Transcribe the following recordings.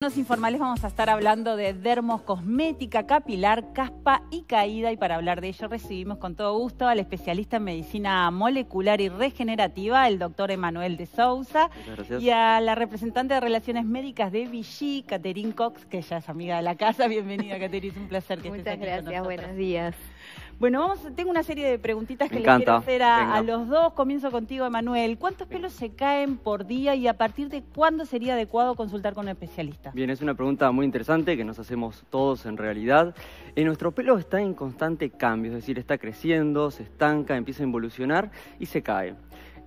En los informales vamos a estar hablando de dermos, cosmética, capilar, caspa y caída y para hablar de ello recibimos con todo gusto al especialista en medicina molecular y regenerativa, el doctor Emanuel de Sousa y a la representante de Relaciones Médicas de Vichy, Catherine Cox, que ya es amiga de la casa. Bienvenida, Caterín, es un placer que estés aquí gracias, buenos días. Bueno, tengo una serie de preguntitas que le quiero hacer a, los dos. Comienzo contigo, Emanuel. ¿Cuántos pelos se caen por día y a partir de cuándo sería adecuado consultar con un especialista? Bien, es una pregunta muy interesante que nos hacemos todos en realidad. Eh, nuestro pelo está en constante cambio, es decir, está creciendo, se estanca, empieza a evolucionar y se cae.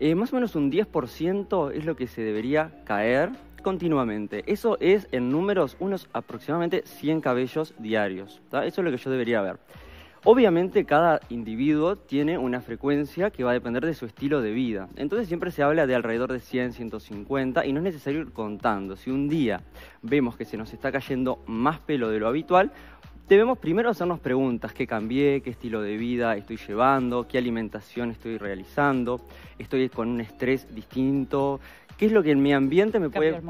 Eh, más o menos un 10% es lo que se debería caer continuamente. Eso es en números unos aproximadamente 100 cabellos diarios. Eso es lo que yo debería ver. Obviamente cada individuo tiene una frecuencia que va a depender de su estilo de vida. Entonces siempre se habla de alrededor de 100, 150 y no es necesario ir contando. Si un día vemos que se nos está cayendo más pelo de lo habitual, debemos primero hacernos preguntas, qué cambié, qué estilo de vida estoy llevando, qué alimentación estoy realizando, estoy con un estrés distinto, qué es lo que en mi ambiente me puede...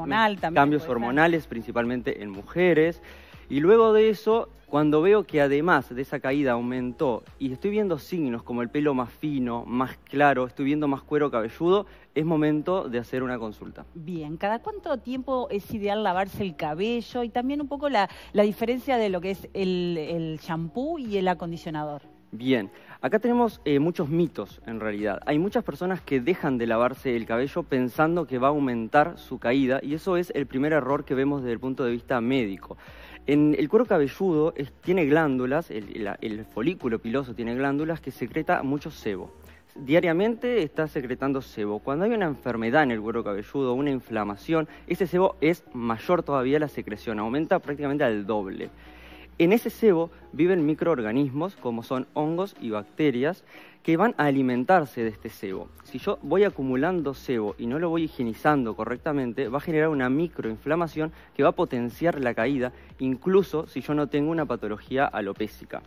cambios hormonales, principalmente en mujeres. Y luego de eso cuando veo que además de esa caída aumentó y estoy viendo signos como el pelo más fino, más claro, estoy viendo más cuero cabelludo, es momento de hacer una consulta. Bien, ¿cada cuánto tiempo es ideal lavarse el cabello? Y también un poco la, la diferencia de lo que es el champú y el acondicionador. Bien, acá tenemos eh, muchos mitos en realidad. Hay muchas personas que dejan de lavarse el cabello pensando que va a aumentar su caída y eso es el primer error que vemos desde el punto de vista médico. En el cuero cabelludo tiene glándulas, el, el folículo piloso tiene glándulas que secreta mucho sebo diariamente está secretando sebo. Cuando hay una enfermedad en el cuero cabelludo, una inflamación, ese sebo es mayor todavía la secreción, aumenta prácticamente al doble. En ese sebo viven microorganismos como son hongos y bacterias que van a alimentarse de este sebo. Si yo voy acumulando sebo y no lo voy higienizando correctamente, va a generar una microinflamación que va a potenciar la caída, incluso si yo no tengo una patología alopésica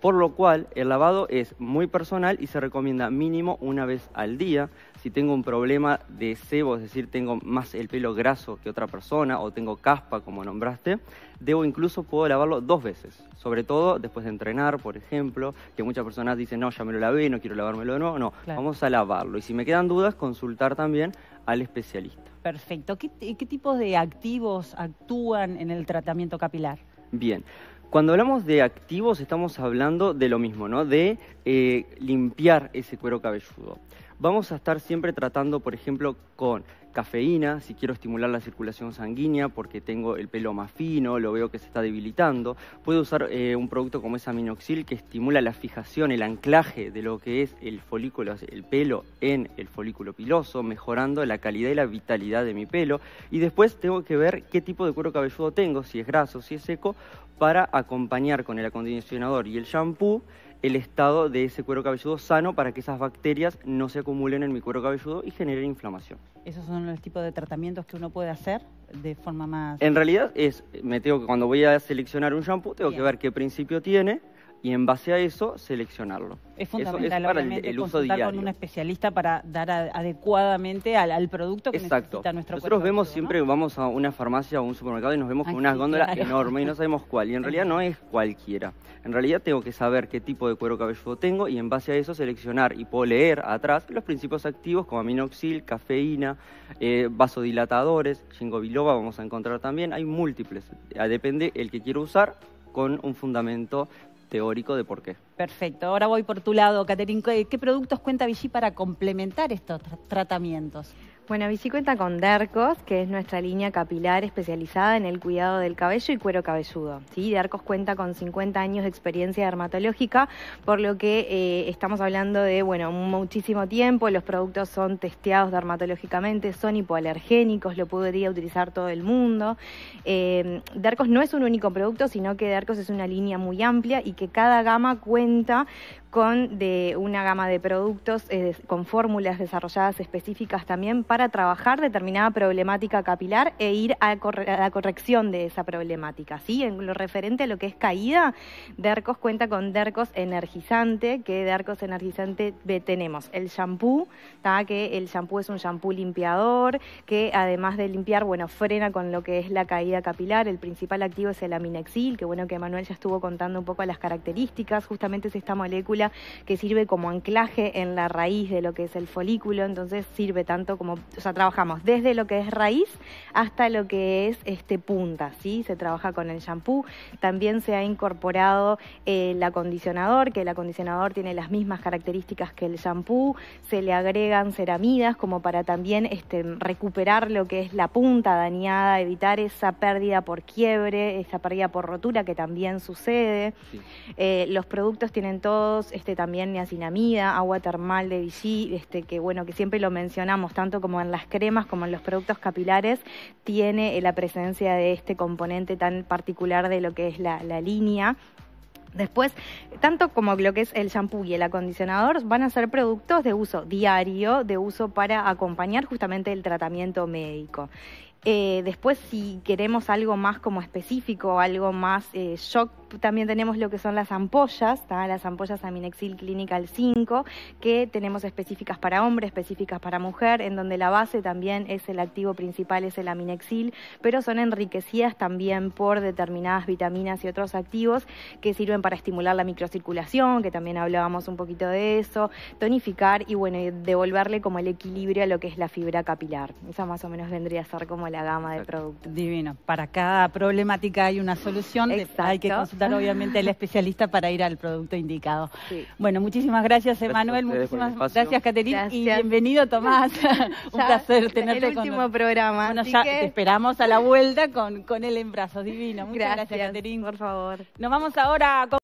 por lo cual el lavado es muy personal y se recomienda mínimo una vez al día. Si tengo un problema de sebo, es decir, tengo más el pelo graso que otra persona o tengo caspa, como nombraste, debo incluso puedo lavarlo dos veces, sobre todo después de entrenar, por ejemplo, que muchas personas dicen, no, ya me lo lavé, no quiero lavármelo de nuevo, no, vamos a lavarlo. Y si me quedan dudas, consultar también al especialista. Perfecto. ¿Qué, qué tipos de activos actúan en el tratamiento capilar? Bien, cuando hablamos de activos estamos hablando de lo mismo, ¿no? De eh, limpiar ese cuero cabelludo. Vamos a estar siempre tratando, por ejemplo, con cafeína, si quiero estimular la circulación sanguínea porque tengo el pelo más fino, lo veo que se está debilitando. Puedo usar eh, un producto como es aminoxil que estimula la fijación, el anclaje de lo que es el folículo, el pelo en el folículo piloso, mejorando la calidad y la vitalidad de mi pelo. Y después tengo que ver qué tipo de cuero cabelludo tengo, si es graso, si es seco, para acompañar con el acondicionador y el shampoo el estado de ese cuero cabelludo sano para que esas bacterias no se acumulen en mi cuero cabelludo y generen inflamación. ¿Esos son los tipos de tratamientos que uno puede hacer de forma más...? En realidad es, me tengo que, cuando voy a seleccionar un shampoo, tengo que ver qué principio tiene, y en base a eso seleccionarlo. Es fundamental, el, consultar con un especialista para dar adecuadamente al, producto que Exacto. necesita nuestro Nosotros vemos siempre, vamos a una farmacia o un supermercado y nos vemos con unas góndolas enormes y no sabemos cuál. Y en realidad no es cualquiera. En realidad tengo que saber qué tipo de cuero cabelludo tengo y en base a eso seleccionar y puedo leer atrás los principios activos como aminoxil, cafeína, eh, vasodilatadores, chingo vamos a encontrar también. Hay múltiples. Eh, depende el que quiero usar con un fundamento teórico de por qué. Perfecto. Ahora voy por tu lado, Caterín. ¿Qué productos cuenta Vichy para complementar estos tratamientos? Bueno, Bici cuenta con Dercos, que es nuestra línea capilar especializada en el cuidado del cabello y cuero cabelludo. ¿sí? Dercos cuenta con 50 años de experiencia dermatológica, por lo que eh, estamos hablando de bueno, muchísimo tiempo. Los productos son testeados dermatológicamente, son hipoalergénicos, lo podría utilizar todo el mundo. Eh, Dercos no es un único producto, sino que Dercos es una línea muy amplia y que cada gama cuenta con de una gama de productos eh, con fórmulas desarrolladas específicas también para trabajar determinada problemática capilar e ir a, la corrección de esa problemática. ¿sí? En lo referente a lo que es caída, Dercos cuenta con Dercos energizante, que Dercos energizante tenemos el shampoo, ¿está? que el shampoo es un shampoo limpiador, que además de limpiar, bueno, frena con lo que es la caída capilar. El principal activo es el aminexil, que bueno que Manuel ya estuvo contando un poco las características, justamente es esta molécula que sirve como anclaje en la raíz de lo que es el folículo, entonces sirve tanto como, o sea, trabajamos desde lo que es raíz hasta lo que es este punta, ¿sí? Se trabaja con el shampoo, también se ha incorporado eh, el acondicionador, que el acondicionador tiene las mismas características que el shampoo, se le agregan ceramidas como para también este, recuperar lo que es la punta dañada, evitar esa pérdida por quiebre, esa pérdida por rotura que también sucede. Eh, los productos tienen todos este, también niacinamida, agua termal de Vichy, este, que bueno, que siempre lo mencionamos, tanto como en las cremas como en los productos capilares, tiene eh, la presencia de este componente tan particular de lo que es la, la línea. Después, tanto como lo que es el shampoo y el acondicionador, van a ser productos de uso diario, de uso para acompañar justamente el tratamiento médico. Eh, después, si queremos algo más como específico, algo más shock, eh, también tenemos lo que son las ampollas, las ampollas Aminexil Clinical 5, que tenemos específicas para hombre, específicas para mujer, en donde la base también es el activo principal, es el Aminexil, pero son enriquecidas también por determinadas vitaminas y otros activos que sirven para estimular la microcirculación, que también hablábamos un poquito de eso, tonificar y bueno, devolverle como el equilibrio a lo que es la fibra capilar. Esa más o menos vendría a ser como la gama de productos. Divino. Para cada problemática hay una solución. Hay que consultar obviamente al especialista para ir al producto indicado. Sí. Bueno, muchísimas gracias, Emanuel. Muchísimas gracias, Caterina. Y bienvenido, Tomás. Un placer tenerte el último programa. Bueno, ya te esperamos a la vuelta con, con él en brazos. Divino. Muchas gracias, Caterina. Por favor. Nos vamos ahora con...